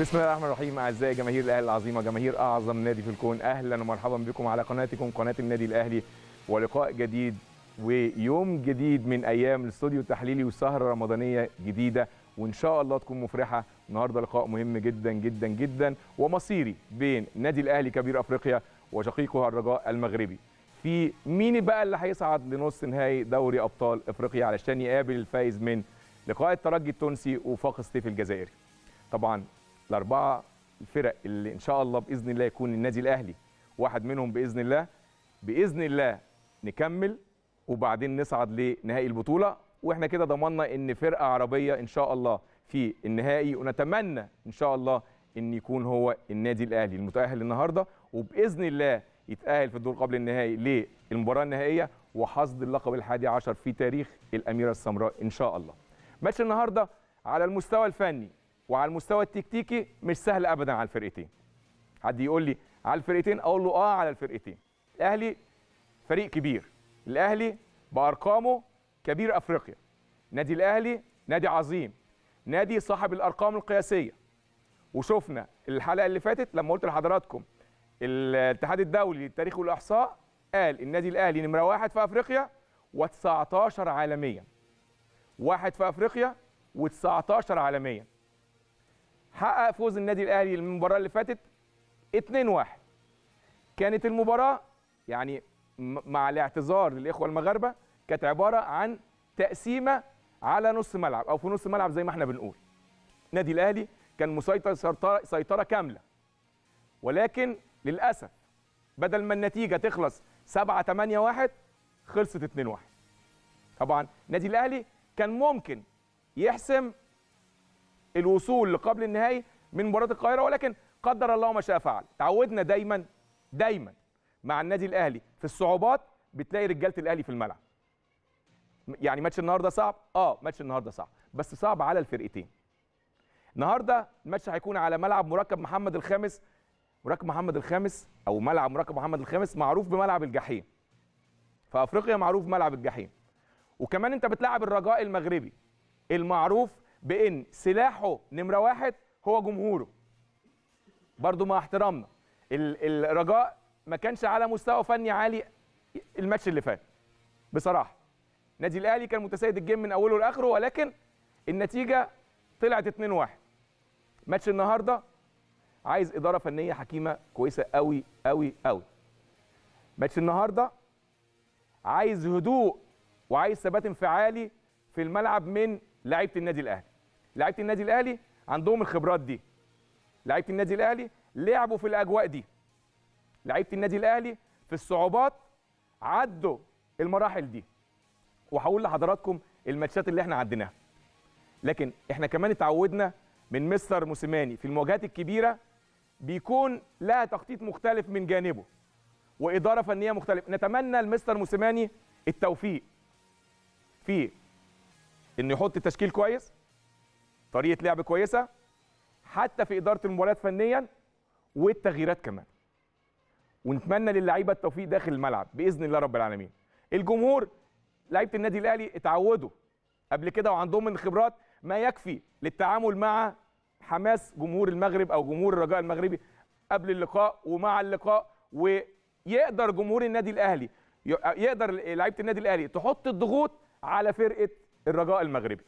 بسم الله الرحمن الرحيم اعزائي جماهير الاهلي العظيمه جماهير اعظم نادي في الكون اهلا ومرحبا بكم على قناتكم قناه النادي الاهلي ولقاء جديد ويوم جديد من ايام الاستوديو التحليلي وسهره رمضانيه جديده وان شاء الله تكون مفرحه النهارده لقاء مهم جدا جدا جدا ومصيري بين نادي الاهلي كبير افريقيا وشقيقه الرجاء المغربي في مين بقى اللي هيصعد لنص نهائي دوري ابطال افريقيا علشان يقابل الفائز من لقاء الترجي التونسي وفاق ستيف الجزائري طبعا الاربعه الفرق اللي ان شاء الله باذن الله يكون النادي الاهلي واحد منهم باذن الله باذن الله نكمل وبعدين نصعد لنهائي البطوله واحنا كده ضمننا ان فرقه عربيه ان شاء الله في النهائي ونتمنى ان شاء الله ان يكون هو النادي الاهلي المتاهل النهارده وباذن الله يتاهل في الدور قبل النهائي للمباراه النهائيه وحصد اللقب الحادي عشر في تاريخ الاميره السمراء ان شاء الله ماتش النهارده على المستوى الفني وعلى المستوى التكتيكي مش سهل ابدا على الفرقتين حد يقول لي على الفرقتين اقول له اه على الفرقتين الاهلي فريق كبير الاهلي بارقامه كبير افريقيا نادي الاهلي نادي عظيم نادي صاحب الارقام القياسيه وشفنا الحلقه اللي فاتت لما قلت لحضراتكم الاتحاد الدولي للتاريخ والاحصاء قال النادي الاهلي نمره واحد في افريقيا و19 عالميا واحد في افريقيا و19 عالميا حقق فوز النادي الاهلي المباراه اللي فاتت 2-1 كانت المباراه يعني مع الاعتذار للاخوه المغاربه كانت عباره عن تقسيمه على نص ملعب او في نص ملعب زي ما احنا بنقول النادي الاهلي كان مسيطر سيطره كامله ولكن للاسف بدل ما النتيجه تخلص 7 8 1 خلصت 2 1 طبعا النادي الاهلي كان ممكن يحسم الوصول لقبل النهائي من مباراه القاهره ولكن قدر الله ما شاء فعل تعودنا دايما دايما مع النادي الاهلي في الصعوبات بتلاقي رجاله الاهلي في الملعب يعني ماتش النهارده صعب اه ماتش النهارده صعب بس صعب على الفرقتين النهارده الماتش هيكون على ملعب مركب محمد الخامس مركب محمد الخامس او ملعب مركب محمد الخامس معروف بملعب الجحيم في افريقيا معروف ملعب الجحيم وكمان انت بتلعب الرجاء المغربي المعروف بان سلاحه نمره واحد هو جمهوره برضو مع احترامنا الرجاء ما كانش على مستوى فني عالي الماتش اللي فات بصراحه النادي الاهلي كان متسيد الجيم من اوله لاخره ولكن النتيجه طلعت 2-1 ماتش النهارده عايز اداره فنيه حكيمه كويسه قوي قوي قوي ماتش النهارده عايز هدوء وعايز ثبات انفعالي في الملعب من لعيبه النادي الاهلي لعيبه النادي الاهلي عندهم الخبرات دي لعيبه النادي الاهلي لعبوا في الاجواء دي لعيبه النادي الاهلي في الصعوبات عدوا المراحل دي وهقول لحضراتكم الماتشات اللي احنا عديناها لكن احنا كمان اتعودنا من مستر موسيماني في المواجهات الكبيره بيكون لها تخطيط مختلف من جانبه واداره فنيه مختلفه نتمنى لمستر موسيماني التوفيق في انه يحط تشكيل كويس طريقه لعب كويسه حتى في اداره المباريات فنيا والتغييرات كمان ونتمنى للعيبه التوفيق داخل الملعب باذن الله رب العالمين الجمهور لعيبه النادي الاهلي اتعودوا قبل كده وعندهم من خبرات ما يكفي للتعامل مع حماس جمهور المغرب او جمهور الرجاء المغربي قبل اللقاء ومع اللقاء ويقدر جمهور النادي الاهلي يقدر لعيبه النادي الاهلي تحط الضغوط على فرقه الرجاء المغربي